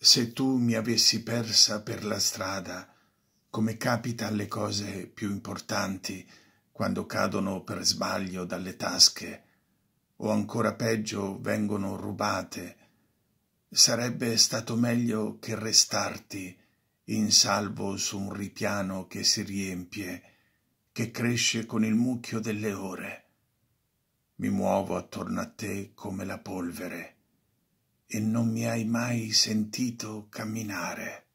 se tu mi avessi persa per la strada, come capita alle cose più importanti quando cadono per sbaglio dalle tasche, o ancora peggio vengono rubate, sarebbe stato meglio che restarti in salvo su un ripiano che si riempie, che cresce con il mucchio delle ore. Mi muovo attorno a te come la polvere e non mi hai mai sentito camminare.